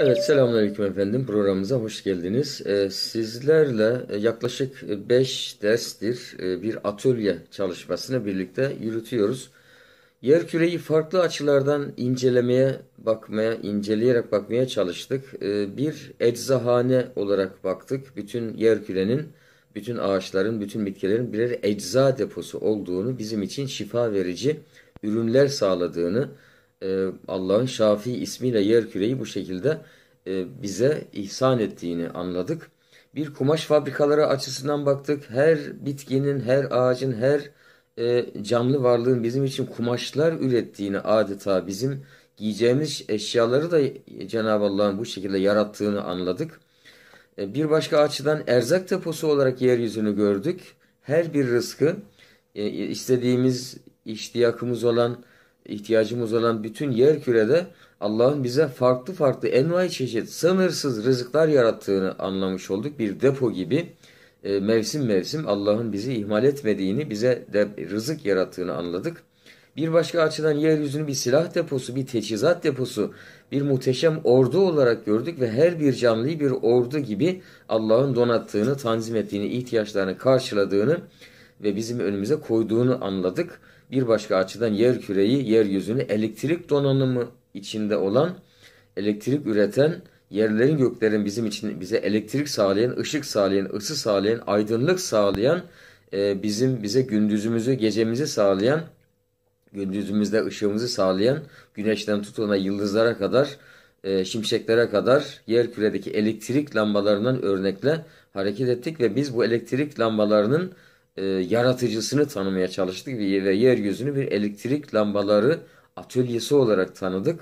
Evet selamünaleyküm efendim programımıza hoş geldiniz. Ee, sizlerle e, yaklaşık 5 e, derstir e, bir atölye çalışmasını birlikte yürütüyoruz. Yerküreyi farklı açılardan incelemeye bakmaya, inceleyerek bakmaya çalıştık. Ee, bir eczahane olarak baktık. Bütün yerkürenin, bütün ağaçların, bütün bitkilerin birer ecza deposu olduğunu, bizim için şifa verici ürünler sağladığını, e, Allah'ın Şafi ismiyle yerküreyi bu şekilde e, bize ihsan ettiğini anladık. Bir kumaş fabrikaları açısından baktık. Her bitkinin, her ağacın, her e, canlı varlığın bizim için kumaşlar ürettiğini adeta bizim giyeceğimiz eşyaları da Cenab-ı Allah'ın bu şekilde yarattığını anladık. bir başka açıdan erzak deposu olarak yeryüzünü gördük. Her bir rızkı istediğimiz iştiyakımız olan ihtiyacımız olan bütün yer kürede Allah'ın bize farklı farklı envai çeşit sınırsız rızıklar yarattığını anlamış olduk. Bir depo gibi e, mevsim mevsim Allah'ın bizi ihmal etmediğini, bize de rızık yarattığını anladık. Bir başka açıdan yeryüzünü bir silah deposu, bir teçhizat deposu, bir muhteşem ordu olarak gördük ve her bir canlıyı bir ordu gibi Allah'ın donattığını, tanzim ettiğini, ihtiyaçlarını karşıladığını ve bizim önümüze koyduğunu anladık. Bir başka açıdan yer küreyi, yeryüzünü elektrik donanımı içinde olan, elektrik üreten, yerlerin göklerin bizim için bize elektrik sağlayan, ışık sağlayan, ısı sağlayan, aydınlık sağlayan, e, bizim bize gündüzümüzü, gecemizi sağlayan, gündüzümüzde ışığımızı sağlayan, güneşten tutana yıldızlara kadar, e, şimşeklere kadar yer küredeki elektrik lambalarından örnekle hareket ettik ve biz bu elektrik lambalarının e, yaratıcısını tanımaya çalıştık ve, ve yeryüzünü bir elektrik lambaları atölyesi olarak tanıdık.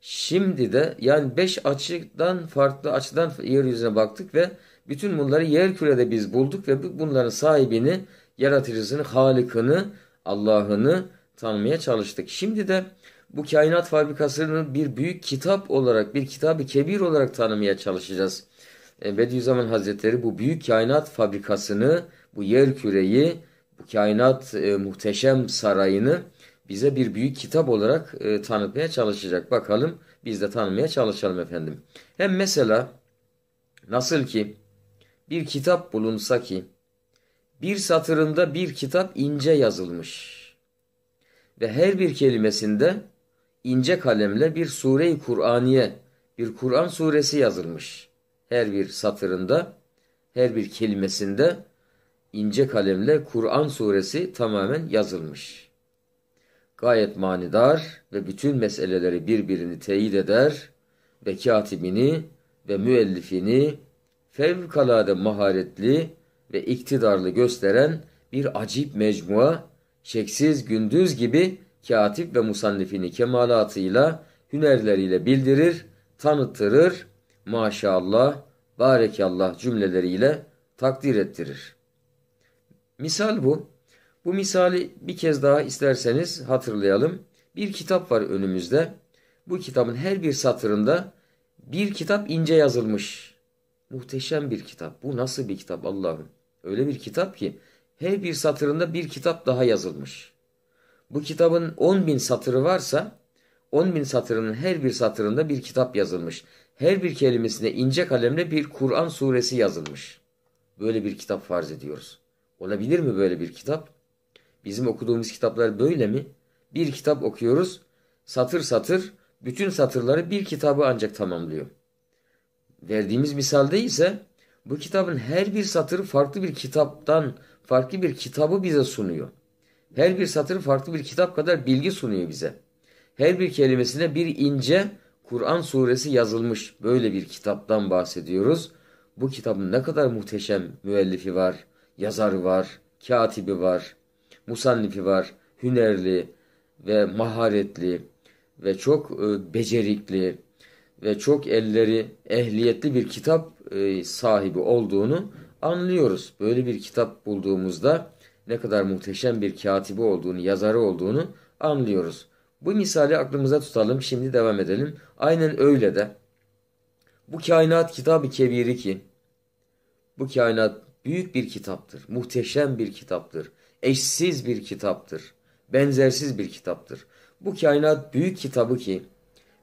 Şimdi de yani beş açıdan farklı açıdan yeryüzüne baktık ve bütün bunları yer kürede biz bulduk ve bunların sahibini, yaratıcısını, halikını, Allah'ını tanımaya çalıştık. Şimdi de bu kainat fabrikasını bir büyük kitap olarak, bir kitabı kebir olarak tanımaya çalışacağız. E, Bediüzzaman Hazretleri bu büyük kainat fabrikasını, bu yer küreyi, bu kainat e, muhteşem sarayını bize bir büyük kitap olarak e, tanıtmaya çalışacak. Bakalım biz de tanımaya çalışalım efendim. Hem mesela nasıl ki bir kitap bulunsa ki bir satırında bir kitap ince yazılmış ve her bir kelimesinde ince kalemle bir sure-i Kur'aniye, bir Kur'an suresi yazılmış. Her bir satırında, her bir kelimesinde ince kalemle Kur'an suresi tamamen yazılmış. Gayet manidar ve bütün meseleleri birbirini teyit eder ve katibini ve müellifini fevkalade maharetli ve iktidarlı gösteren bir acip mecmua, şeksiz gündüz gibi katip ve musannifini kemalatıyla, hünerleriyle bildirir, tanıttırır, maşallah, barekallah cümleleriyle takdir ettirir. Misal bu. Bu misali bir kez daha isterseniz hatırlayalım. Bir kitap var önümüzde. Bu kitabın her bir satırında bir kitap ince yazılmış. Muhteşem bir kitap. Bu nasıl bir kitap Allah'ım? Öyle bir kitap ki her bir satırında bir kitap daha yazılmış. Bu kitabın 10 bin satırı varsa 10 bin satırının her bir satırında bir kitap yazılmış. Her bir kelimesine ince kalemle bir Kur'an suresi yazılmış. Böyle bir kitap farz ediyoruz. Olabilir mi böyle bir kitap? Bizim okuduğumuz kitaplar böyle mi? Bir kitap okuyoruz, satır satır, bütün satırları bir kitabı ancak tamamlıyor. Verdiğimiz misalde ise bu kitabın her bir satırı farklı bir kitaptan, farklı bir kitabı bize sunuyor. Her bir satır farklı bir kitap kadar bilgi sunuyor bize. Her bir kelimesine bir ince Kur'an suresi yazılmış böyle bir kitaptan bahsediyoruz. Bu kitabın ne kadar muhteşem müellifi var, yazarı var, katibi var, musannifi var, hünerli ve maharetli ve çok e, becerikli ve çok elleri ehliyetli bir kitap e, sahibi olduğunu anlıyoruz. Böyle bir kitap bulduğumuzda ne kadar muhteşem bir katibi olduğunu, yazarı olduğunu anlıyoruz. Bu misali aklımıza tutalım, şimdi devam edelim. Aynen öyle de bu kainat kitabı kebiri ki bu kainat büyük bir kitaptır, muhteşem bir kitaptır, eşsiz bir kitaptır, benzersiz bir kitaptır. Bu kainat büyük kitabı ki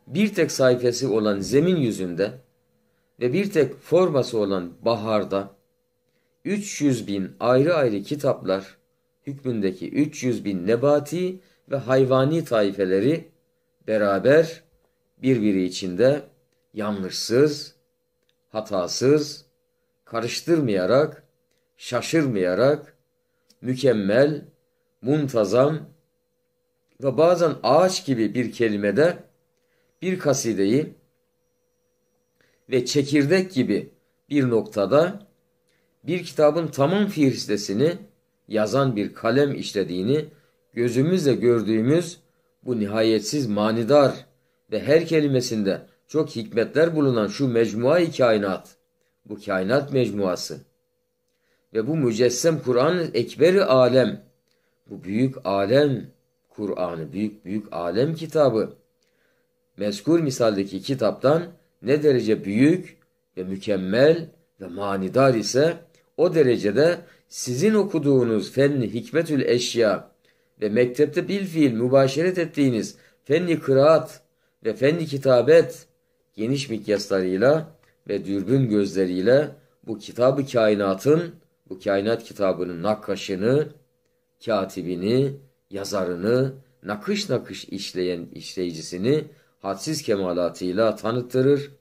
bir tek sayfası olan zemin yüzünde ve bir tek forması olan baharda 300 bin ayrı ayrı kitaplar hükmündeki 300 bin nebati ve hayvani taifeleri beraber birbiri içinde yanlışsız, hatasız, karıştırmayarak şaşırmayarak mükemmel, muntazam ve bazen ağaç gibi bir kelimede bir kasideyi ve çekirdek gibi bir noktada bir kitabın tamam fihristesini yazan bir kalem işlediğini gözümüzle gördüğümüz bu nihayetsiz manidar ve her kelimesinde çok hikmetler bulunan şu mecmua i kainat, bu kainat mecmuası ve bu mücessem Kur'an ekberi alem. Bu büyük alem Kur'an'ı, büyük büyük alem kitabı. Mezkur misaldeki kitaptan ne derece büyük ve mükemmel ve manidar ise o derecede sizin okuduğunuz fenni hikmetül eşya ve mektepte bil fiil mübaşeret ettiğiniz fenni kıraat ve fenni kitabet geniş mikyaslarıyla ve dürbün gözleriyle bu kitabı kainatın bu kainat kitabının nakkaşını, katibini, yazarını, nakış nakış işleyen işleyicisini hadsiz kemalatıyla tanıttırır.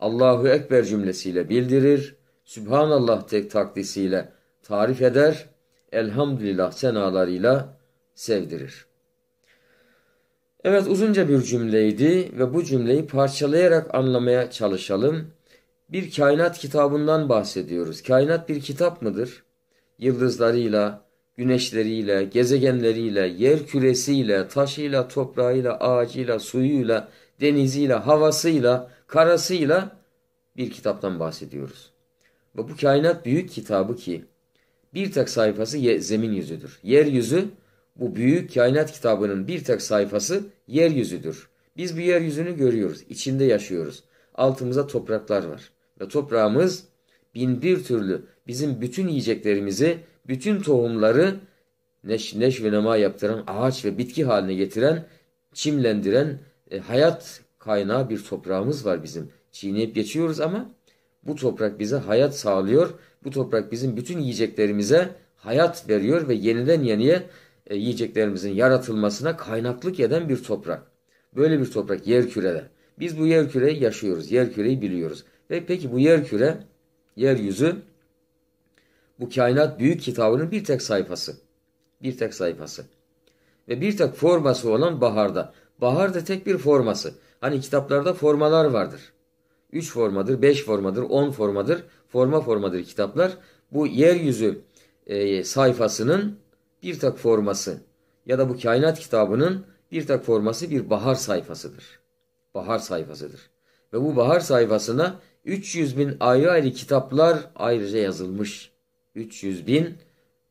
Allahu Ekber cümlesiyle bildirir. Sübhanallah tek takdisiyle tarif eder. Elhamdülillah senalarıyla sevdirir. Evet uzunca bir cümleydi ve bu cümleyi parçalayarak anlamaya çalışalım bir kainat kitabından bahsediyoruz. Kainat bir kitap mıdır? Yıldızlarıyla, güneşleriyle, gezegenleriyle, yer küresiyle, taşıyla, toprağıyla, ağacıyla, suyuyla, deniziyle, havasıyla, karasıyla bir kitaptan bahsediyoruz. Ve bu kainat büyük kitabı ki bir tek sayfası ye, zemin yüzüdür. Yeryüzü bu büyük kainat kitabının bir tek sayfası yeryüzüdür. Biz bu yeryüzünü görüyoruz, içinde yaşıyoruz. Altımıza topraklar var toprağımız bin bir türlü bizim bütün yiyeceklerimizi, bütün tohumları neş, neş ve nema yaptıran ağaç ve bitki haline getiren, çimlendiren e, hayat kaynağı bir toprağımız var bizim. Çiğneyip geçiyoruz ama bu toprak bize hayat sağlıyor. Bu toprak bizim bütün yiyeceklerimize hayat veriyor ve yeniden yeniye e, yiyeceklerimizin yaratılmasına kaynaklık eden bir toprak. Böyle bir toprak yer kürede. Biz bu yer küreyi yaşıyoruz, yer küreyi biliyoruz. Ve peki bu yerküre, yeryüzü bu kainat büyük kitabının bir tek sayfası. Bir tek sayfası. Ve bir tek forması olan baharda. Bahar da tek bir forması. Hani kitaplarda formalar vardır. Üç formadır, beş formadır, on formadır, forma formadır kitaplar. Bu yeryüzü e, sayfasının bir tek forması ya da bu kainat kitabının bir tek forması bir bahar sayfasıdır. Bahar sayfasıdır. Ve bu bahar sayfasına 300 bin ayrı ayrı kitaplar ayrıca yazılmış. 300 bin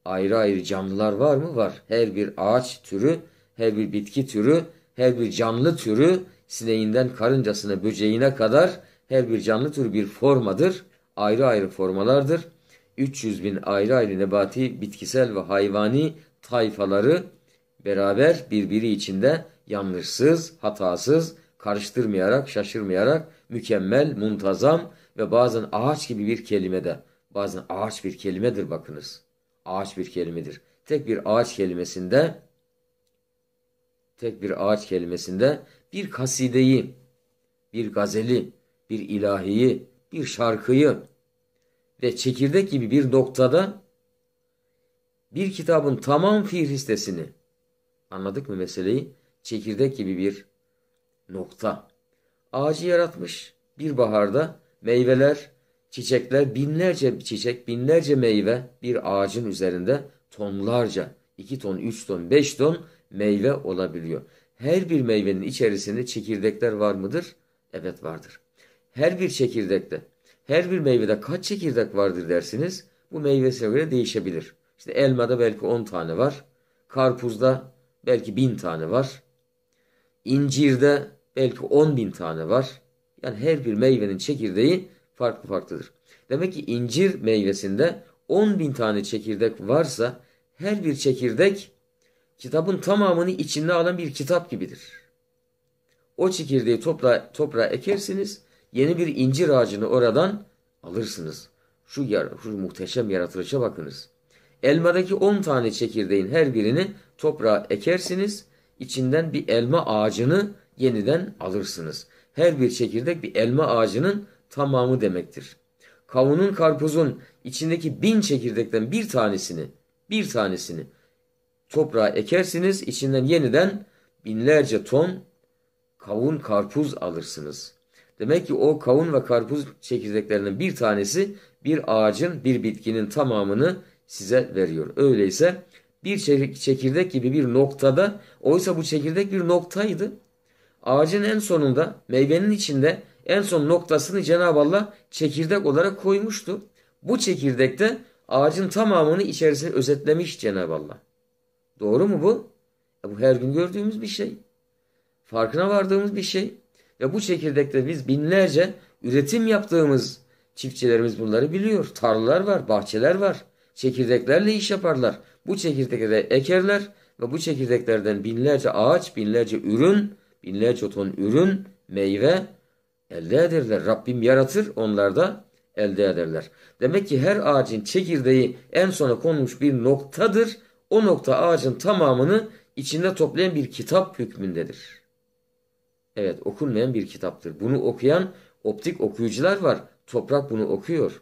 ayrı ayrı canlılar var mı? Var. Her bir ağaç türü, her bir bitki türü, her bir canlı türü sineğinden karıncasına, böceğine kadar her bir canlı türü bir formadır. Ayrı ayrı formalardır. 300 bin ayrı ayrı nebati, bitkisel ve hayvani tayfaları beraber birbiri içinde yanlışsız, hatasız, karıştırmayarak, şaşırmayarak mükemmel, muntazam ve bazen ağaç gibi bir kelimede. Bazen ağaç bir kelimedir bakınız. Ağaç bir kelimedir. Tek bir ağaç kelimesinde tek bir ağaç kelimesinde bir kasideyi, bir gazeli, bir ilahiyi, bir şarkıyı ve çekirdek gibi bir noktada bir kitabın tamam fihristesini anladık mı meseleyi? Çekirdek gibi bir nokta Ağacı yaratmış. Bir baharda meyveler, çiçekler, binlerce çiçek, binlerce meyve bir ağacın üzerinde tonlarca, 2 ton, 3 ton, 5 ton meyve olabiliyor. Her bir meyvenin içerisinde çekirdekler var mıdır? Evet vardır. Her bir çekirdekte, her bir meyvede kaç çekirdek vardır dersiniz? Bu meyvesine göre değişebilir. İşte elmada belki 10 tane var. Karpuzda belki 1000 tane var. İncirde belki 10 bin tane var. Yani her bir meyvenin çekirdeği farklı farklıdır. Demek ki incir meyvesinde 10 bin tane çekirdek varsa her bir çekirdek kitabın tamamını içinde alan bir kitap gibidir. O çekirdeği topla, toprağa ekersiniz, yeni bir incir ağacını oradan alırsınız. Şu, yar, şu muhteşem yaratılışa bakınız. Elmadaki 10 tane çekirdeğin her birini toprağa ekersiniz, içinden bir elma ağacını yeniden alırsınız. Her bir çekirdek bir elma ağacının tamamı demektir. Kavunun karpuzun içindeki bin çekirdekten bir tanesini, bir tanesini toprağa ekersiniz. içinden yeniden binlerce ton kavun karpuz alırsınız. Demek ki o kavun ve karpuz çekirdeklerinin bir tanesi bir ağacın, bir bitkinin tamamını size veriyor. Öyleyse bir çekirdek gibi bir noktada oysa bu çekirdek bir noktaydı. Ağacın en sonunda, meyvenin içinde en son noktasını Cenab-ı Allah çekirdek olarak koymuştu. Bu çekirdekte ağacın tamamını içerisine özetlemiş Cenab-ı Allah. Doğru mu bu? E bu her gün gördüğümüz bir şey. Farkına vardığımız bir şey. Ve bu çekirdekte biz binlerce üretim yaptığımız çiftçilerimiz bunları biliyor. Tarlalar var, bahçeler var. Çekirdeklerle iş yaparlar. Bu çekirdekleri ekerler ve bu çekirdeklerden binlerce ağaç, binlerce ürün binlerce ton ürün, meyve elde ederler. Rabbim yaratır onlar da elde ederler. Demek ki her ağacın çekirdeği en sona konmuş bir noktadır. O nokta ağacın tamamını içinde toplayan bir kitap hükmündedir. Evet okunmayan bir kitaptır. Bunu okuyan optik okuyucular var. Toprak bunu okuyor.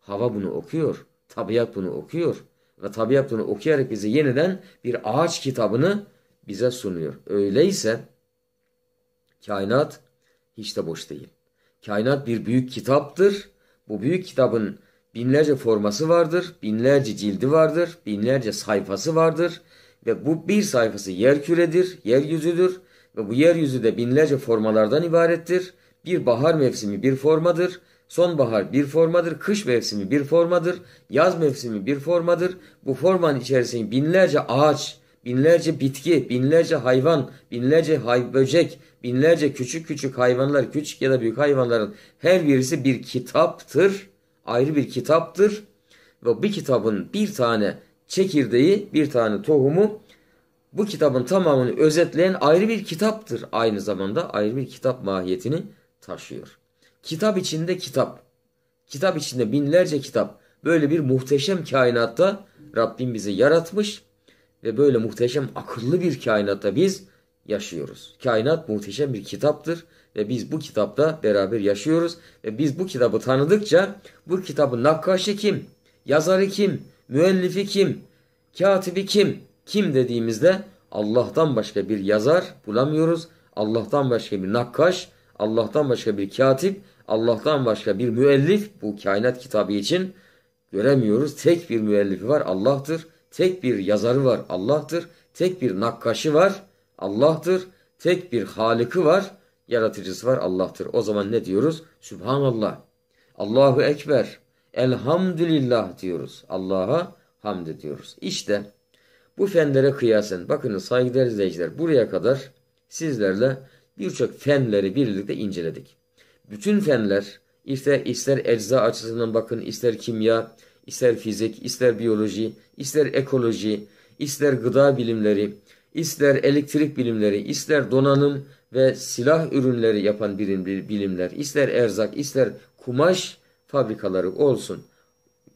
Hava bunu okuyor. Tabiat bunu okuyor. Ve tabiat bunu okuyarak bize yeniden bir ağaç kitabını bize sunuyor. Öyleyse Kainat hiç de boş değil. Kainat bir büyük kitaptır. Bu büyük kitabın binlerce forması vardır, binlerce cildi vardır, binlerce sayfası vardır ve bu bir sayfası yer yerküredir, yeryüzüdür ve bu yeryüzü de binlerce formalardan ibarettir. Bir bahar mevsimi bir formadır, sonbahar bir formadır, kış mevsimi bir formadır, yaz mevsimi bir formadır. Bu formanın içerisinde binlerce ağaç, binlerce bitki, binlerce hayvan, binlerce hay böcek, binlerce küçük küçük hayvanlar, küçük ya da büyük hayvanların her birisi bir kitaptır. Ayrı bir kitaptır. Ve bir kitabın bir tane çekirdeği, bir tane tohumu bu kitabın tamamını özetleyen ayrı bir kitaptır. Aynı zamanda ayrı bir kitap mahiyetini taşıyor. Kitap içinde kitap. Kitap içinde binlerce kitap. Böyle bir muhteşem kainatta Rabbim bizi yaratmış ve böyle muhteşem akıllı bir kainatta biz yaşıyoruz. Kainat muhteşem bir kitaptır ve biz bu kitapta beraber yaşıyoruz ve biz bu kitabı tanıdıkça bu kitabın nakkaşı kim, yazarı kim, müellifi kim, katibi kim, kim dediğimizde Allah'tan başka bir yazar bulamıyoruz. Allah'tan başka bir nakkaş, Allah'tan başka bir katip, Allah'tan başka bir müellif bu kainat kitabı için göremiyoruz. Tek bir müellifi var Allah'tır. Tek bir yazarı var Allah'tır. Tek bir nakkaşı var Allah'tır. Tek bir halıkı var, yaratıcısı var Allah'tır. O zaman ne diyoruz? Sübhanallah. Allahu Ekber. Elhamdülillah diyoruz. Allah'a hamd ediyoruz. İşte bu fenlere kıyasın. bakınız saygıdeğer izleyiciler buraya kadar sizlerle birçok fenleri birlikte inceledik. Bütün fenler işte ister ecza açısından bakın, ister kimya, ister fizik, ister biyoloji, ister ekoloji, ister gıda bilimleri, ister elektrik bilimleri, ister donanım ve silah ürünleri yapan bilimler, ister erzak, ister kumaş fabrikaları olsun.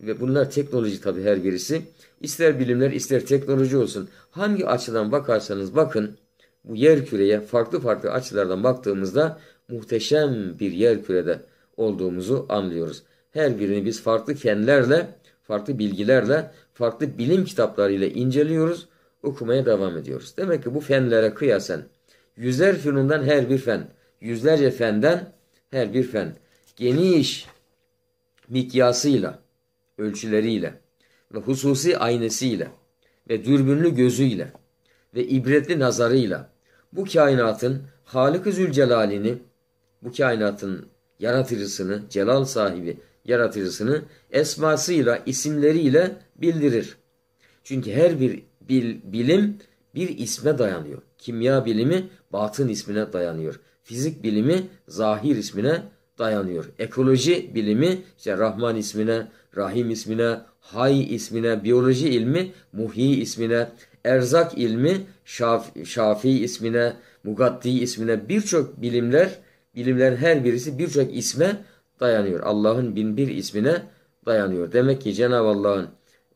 Ve bunlar teknoloji tabii her birisi. İster bilimler, ister teknoloji olsun. Hangi açıdan bakarsanız bakın, bu yerküreye farklı farklı açılardan baktığımızda muhteşem bir yerkürede olduğumuzu anlıyoruz. Her birini biz farklı kendilerle farklı bilgilerle, farklı bilim kitaplarıyla inceliyoruz, okumaya devam ediyoruz. Demek ki bu fenlere kıyasen yüzler fünundan her bir fen, yüzlerce fenden her bir fen geniş mikyasıyla, ölçüleriyle ve hususi aynesiyle ve dürbünlü gözüyle ve ibretli nazarıyla bu kainatın Halık-ı Zülcelal'ini, bu kainatın yaratıcısını, celal sahibi yaratıcısını esmasıyla, isimleriyle bildirir. Çünkü her bir bil, bilim bir isme dayanıyor. Kimya bilimi batın ismine dayanıyor. Fizik bilimi zahir ismine dayanıyor. Ekoloji bilimi işte Rahman ismine, Rahim ismine, Hay ismine, biyoloji ilmi Muhi ismine, erzak ilmi Şaf Şafii ismine, Mugaddi ismine birçok bilimler, bilimlerin her birisi birçok isme dayanıyor. Allah'ın bin bir ismine dayanıyor. Demek ki Cenab-ı Allah'ın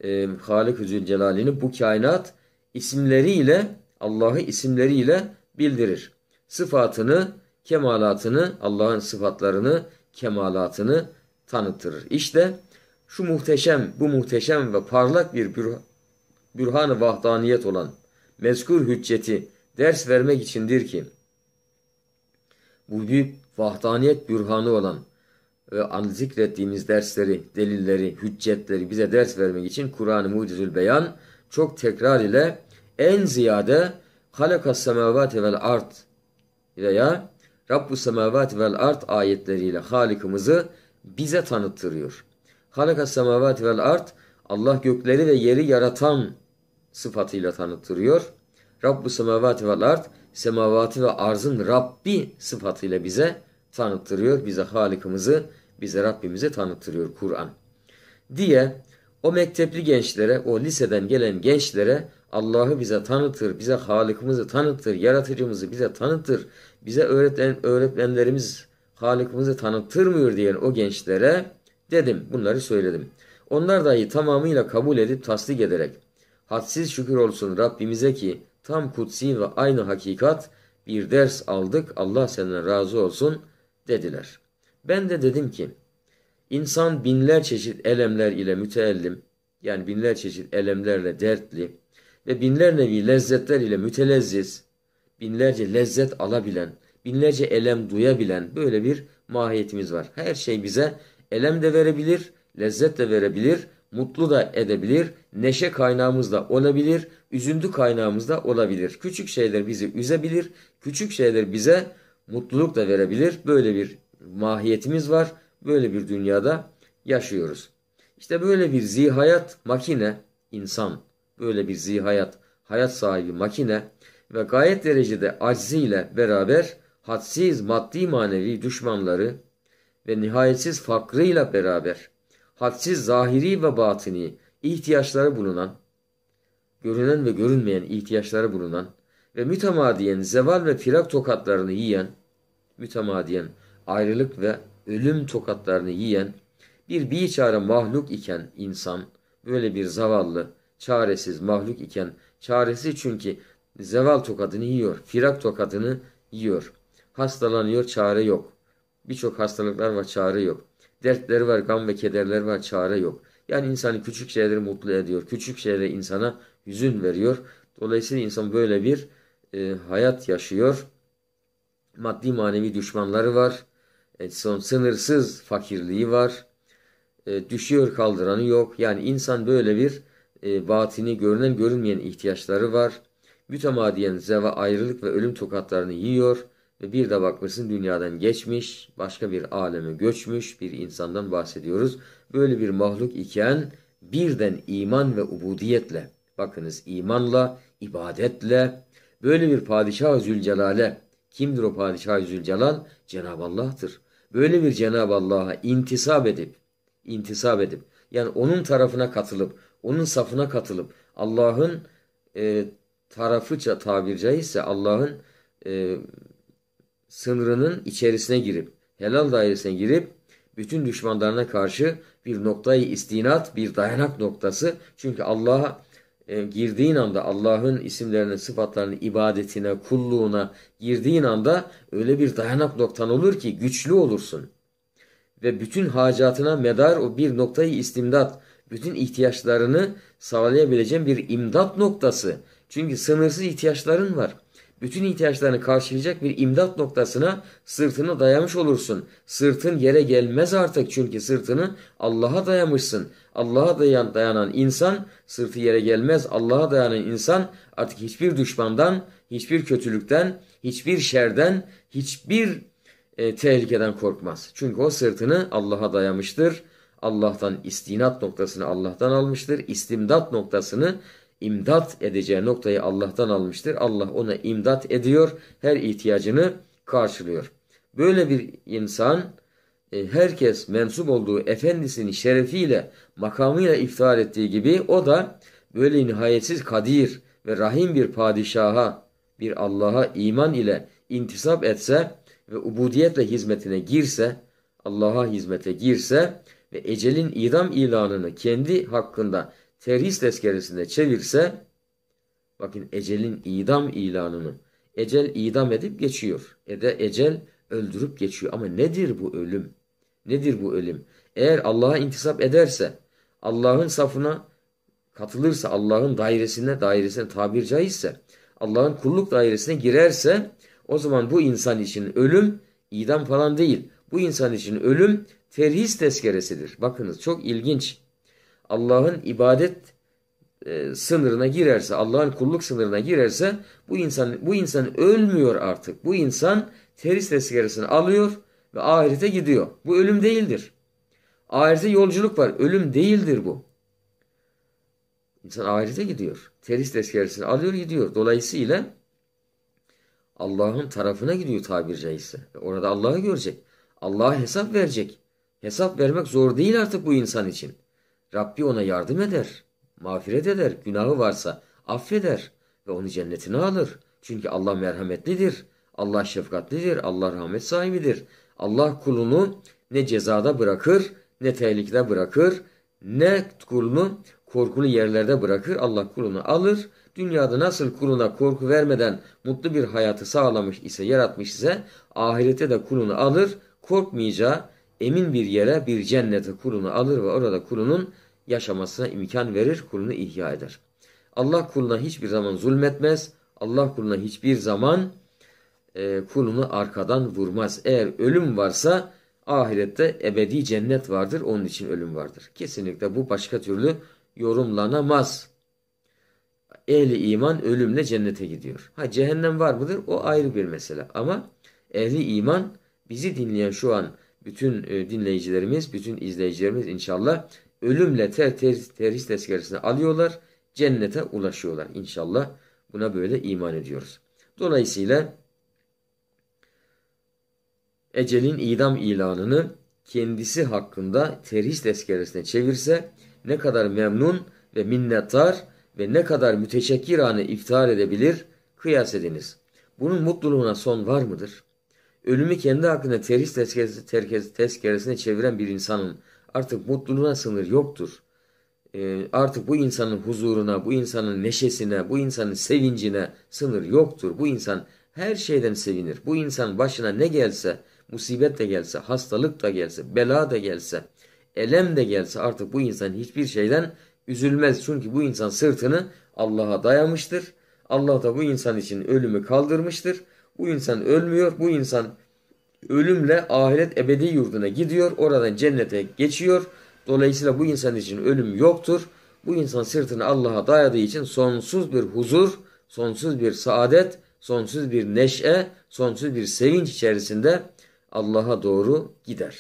e, Halik-ü Zülcelal'ini bu kainat isimleriyle Allah'ı isimleriyle bildirir. Sıfatını, kemalatını, Allah'ın sıfatlarını, kemalatını tanıtır. İşte şu muhteşem, bu muhteşem ve parlak bir bürhan, ı vahdaniyet olan mezkur hücceti ders vermek içindir ki bu bir vahdaniyet bürhanı olan e, zikrettiğimiz dersleri, delilleri, hüccetleri bize ders vermek için Kur'an-ı Mucizül Beyan çok tekrar ile en ziyade halakas semavati vel art veya Rabbu semavati vel art ayetleriyle Halikimizi bize tanıttırıyor. Halakas semavati vel art Allah gökleri ve yeri yaratan sıfatıyla tanıttırıyor. Rabbu semavati vel art semavati ve arzın Rabbi sıfatıyla bize tanıttırıyor. Bize Halikimizi bize Rabbimize tanıttırıyor Kur'an. Diye o mektepli gençlere, o liseden gelen gençlere Allah'ı bize tanıtır, bize Halık'ımızı tanıtır, yaratıcımızı bize tanıtır, bize öğreten öğretmenlerimiz Halık'ımızı tanıttırmıyor diyen o gençlere dedim, bunları söyledim. Onlar dahi tamamıyla kabul edip tasdik ederek hadsiz şükür olsun Rabbimize ki tam kutsi ve aynı hakikat bir ders aldık Allah senden razı olsun dediler.'' Ben de dedim ki insan binler çeşit elemler ile müteellim yani binler çeşit elemlerle dertli ve binler nevi lezzetler ile mütelezziz, binlerce lezzet alabilen, binlerce elem duyabilen böyle bir mahiyetimiz var. Her şey bize elem de verebilir, lezzet de verebilir, mutlu da edebilir, neşe kaynağımız da olabilir, üzüntü kaynağımız da olabilir. Küçük şeyler bizi üzebilir, küçük şeyler bize mutluluk da verebilir. Böyle bir mahiyetimiz var. Böyle bir dünyada yaşıyoruz. İşte böyle bir zihayat makine, insan, böyle bir zihayat, hayat sahibi makine ve gayet derecede acziyle beraber hadsiz maddi manevi düşmanları ve nihayetsiz fakrıyla beraber hadsiz zahiri ve batini ihtiyaçları bulunan, görünen ve görünmeyen ihtiyaçları bulunan ve mütemadiyen zeval ve firak tokatlarını yiyen, mütemadiyen ayrılık ve ölüm tokatlarını yiyen bir biçare mahluk iken insan böyle bir zavallı, çaresiz mahluk iken çaresi çünkü zeval tokatını yiyor, firak tokatını yiyor. Hastalanıyor, çare yok. Birçok hastalıklar var, çare yok. Dertleri var, gam ve kederleri var, çare yok. Yani insanı küçük şeyleri mutlu ediyor. Küçük şeyler insana hüzün veriyor. Dolayısıyla insan böyle bir e, hayat yaşıyor. Maddi manevi düşmanları var. E, son sınırsız fakirliği var. E, düşüyor kaldıranı yok. Yani insan böyle bir e, batini görünen görünmeyen ihtiyaçları var. Mütemadiyen zeva ayrılık ve ölüm tokatlarını yiyor ve bir de bakmışsın dünyadan geçmiş, başka bir aleme göçmüş bir insandan bahsediyoruz. Böyle bir mahluk iken birden iman ve ubudiyetle, bakınız imanla, ibadetle, böyle bir padişah Zülcelal'e, kimdir o padişah Zülcelal? Cenab-ı Allah'tır böyle bir Cenab-ı Allah'a intisap edip, intisap edip, yani onun tarafına katılıp, onun safına katılıp, Allah'ın e, tarafı tabir caizse Allah'ın e, sınırının içerisine girip, helal dairesine girip, bütün düşmanlarına karşı bir noktayı istinat, bir dayanak noktası. Çünkü Allah'a e, girdiğin anda Allah'ın isimlerinin, sıfatlarının ibadetine, kulluğuna girdiğin anda öyle bir dayanak noktan olur ki güçlü olursun. Ve bütün hacatına medar o bir noktayı istimdat, bütün ihtiyaçlarını sağlayabileceğin bir imdat noktası. Çünkü sınırsız ihtiyaçların var bütün ihtiyaçlarını karşılayacak bir imdat noktasına sırtını dayamış olursun. Sırtın yere gelmez artık çünkü sırtını Allah'a dayamışsın. Allah'a dayan, dayanan insan sırtı yere gelmez. Allah'a dayanan insan artık hiçbir düşmandan, hiçbir kötülükten, hiçbir şerden, hiçbir e, tehlikeden korkmaz. Çünkü o sırtını Allah'a dayamıştır. Allah'tan istinat noktasını Allah'tan almıştır. İstimdat noktasını imdat edeceği noktayı Allah'tan almıştır. Allah ona imdat ediyor, her ihtiyacını karşılıyor. Böyle bir insan e, herkes mensup olduğu efendisinin şerefiyle, makamıyla iftihar ettiği gibi o da böyle nihayetsiz kadir ve rahim bir padişaha, bir Allah'a iman ile intisap etse ve ubudiyetle hizmetine girse, Allah'a hizmete girse ve ecelin idam ilanını kendi hakkında terhis tezkeresinde çevirse bakın ecelin idam ilanını ecel idam edip geçiyor. Ede ecel öldürüp geçiyor. Ama nedir bu ölüm? Nedir bu ölüm? Eğer Allah'a intisap ederse, Allah'ın safına katılırsa, Allah'ın dairesine, dairesine tabir caizse, Allah'ın kulluk dairesine girerse o zaman bu insan için ölüm idam falan değil. Bu insan için ölüm terhis tezkeresidir. Bakınız çok ilginç. Allah'ın ibadet e, sınırına girerse, Allah'ın kulluk sınırına girerse bu insan bu insan ölmüyor artık. Bu insan teris tezkeresini alıyor ve ahirete gidiyor. Bu ölüm değildir. Ahirete yolculuk var. Ölüm değildir bu. İnsan ahirete gidiyor. Teris tezkeresini alıyor gidiyor. Dolayısıyla Allah'ın tarafına gidiyor tabir caizse. Orada Allah'ı görecek. Allah'a hesap verecek. Hesap vermek zor değil artık bu insan için. Rabbi ona yardım eder, mağfiret eder, günahı varsa affeder ve onu cennetine alır. Çünkü Allah merhametlidir, Allah şefkatlidir, Allah rahmet sahibidir. Allah kulunu ne cezada bırakır, ne tehlikede bırakır, ne kulunu korkulu yerlerde bırakır. Allah kulunu alır. Dünyada nasıl kuluna korku vermeden mutlu bir hayatı sağlamış ise, yaratmış ise ahirete de kulunu alır. Korkmayacağı emin bir yere, bir cennete kulunu alır ve orada kulunun yaşamasına imkan verir, kulunu ihya eder. Allah kuluna hiçbir zaman zulmetmez. Allah kuluna hiçbir zaman e, kulunu arkadan vurmaz. Eğer ölüm varsa ahirette ebedi cennet vardır. Onun için ölüm vardır. Kesinlikle bu başka türlü yorumlanamaz. Ehli iman ölümle cennete gidiyor. Ha cehennem var mıdır? O ayrı bir mesele. Ama ehli iman bizi dinleyen şu an bütün e, dinleyicilerimiz, bütün izleyicilerimiz inşallah ölümle ter, ter, terhis tezkeresini alıyorlar. Cennete ulaşıyorlar inşallah. Buna böyle iman ediyoruz. Dolayısıyla ecelin idam ilanını kendisi hakkında terhis tezkeresine çevirse ne kadar memnun ve minnettar ve ne kadar müteşekkirane iftihar edebilir kıyas ediniz. Bunun mutluluğuna son var mıdır? Ölümü kendi hakkında terhis tezkeresine, tezkeresine çeviren bir insanın Artık mutluluğuna sınır yoktur. Ee, artık bu insanın huzuruna, bu insanın neşesine, bu insanın sevincine sınır yoktur. Bu insan her şeyden sevinir. Bu insan başına ne gelse, musibet de gelse, hastalık da gelse, bela da gelse, elem de gelse artık bu insan hiçbir şeyden üzülmez. Çünkü bu insan sırtını Allah'a dayamıştır. Allah da bu insan için ölümü kaldırmıştır. Bu insan ölmüyor. Bu insan ölümle ahiret ebedi yurduna gidiyor. Oradan cennete geçiyor. Dolayısıyla bu insan için ölüm yoktur. Bu insan sırtını Allah'a dayadığı için sonsuz bir huzur, sonsuz bir saadet, sonsuz bir neşe, sonsuz bir sevinç içerisinde Allah'a doğru gider.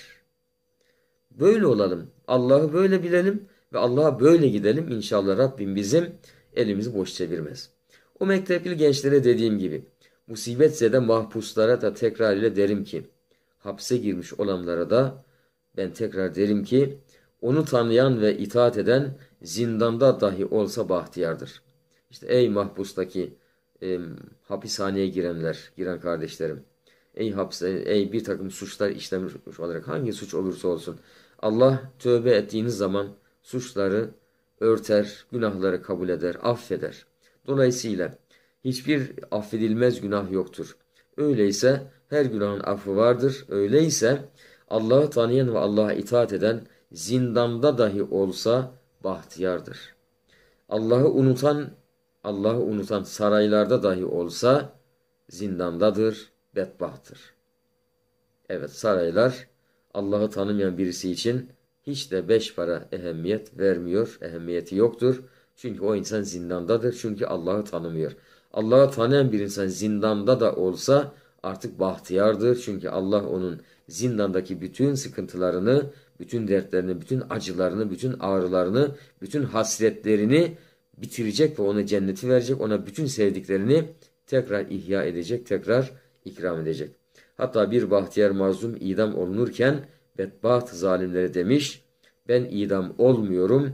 Böyle olalım. Allah'ı böyle bilelim ve Allah'a böyle gidelim. İnşallah Rabbim bizim elimizi boş çevirmez. O mektepli gençlere dediğim gibi musibetse de mahpuslara da tekrar ile derim ki hapse girmiş olanlara da ben tekrar derim ki onu tanıyan ve itaat eden zindanda dahi olsa bahtiyardır. İşte ey mahpustaki e, hapishaneye girenler, giren kardeşlerim. Ey hapse, ey bir takım suçlar işlemiş olarak hangi suç olursa olsun. Allah tövbe ettiğiniz zaman suçları örter, günahları kabul eder, affeder. Dolayısıyla hiçbir affedilmez günah yoktur. Öyleyse her günahın affı vardır. Öyleyse Allah'ı tanıyan ve Allah'a itaat eden zindanda dahi olsa bahtiyardır. Allah'ı unutan, Allah'ı unutan saraylarda dahi olsa zindandadır, bedbahtır. Evet saraylar Allah'ı tanımayan birisi için hiç de beş para ehemmiyet vermiyor, ehemmiyeti yoktur. Çünkü o insan zindandadır, çünkü Allah'ı tanımıyor. Allah'a tanen bir insan zindanda da olsa artık bahtiyardır. Çünkü Allah onun zindandaki bütün sıkıntılarını, bütün dertlerini, bütün acılarını, bütün ağrılarını, bütün hasretlerini bitirecek ve ona cenneti verecek. Ona bütün sevdiklerini tekrar ihya edecek, tekrar ikram edecek. Hatta bir bahtiyar mazlum idam olunurken bedbaht zalimlere demiş, ben idam olmuyorum,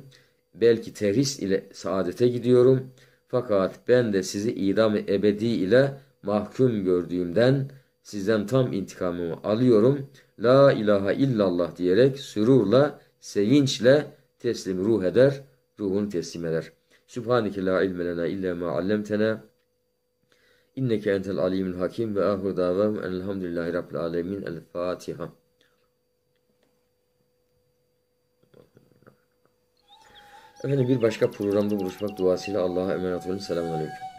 belki terhis ile saadete gidiyorum.'' Fakat ben de sizi idam ebedi ile mahkum gördüğümden sizden tam intikamımı alıyorum. La ilahe illallah diyerek sürurla, sevinçle teslim ruh eder, ruhunu teslim eder. Sübhaneke la ilme lena illa ma allamtena. İnneke entel alimul hakim ve ahir davam elhamdülillahi rabbil alemin. El Fatiha. Efendim bir başka programda buluşmak duasıyla Allah'a emanet olun. Selamun Aleyküm.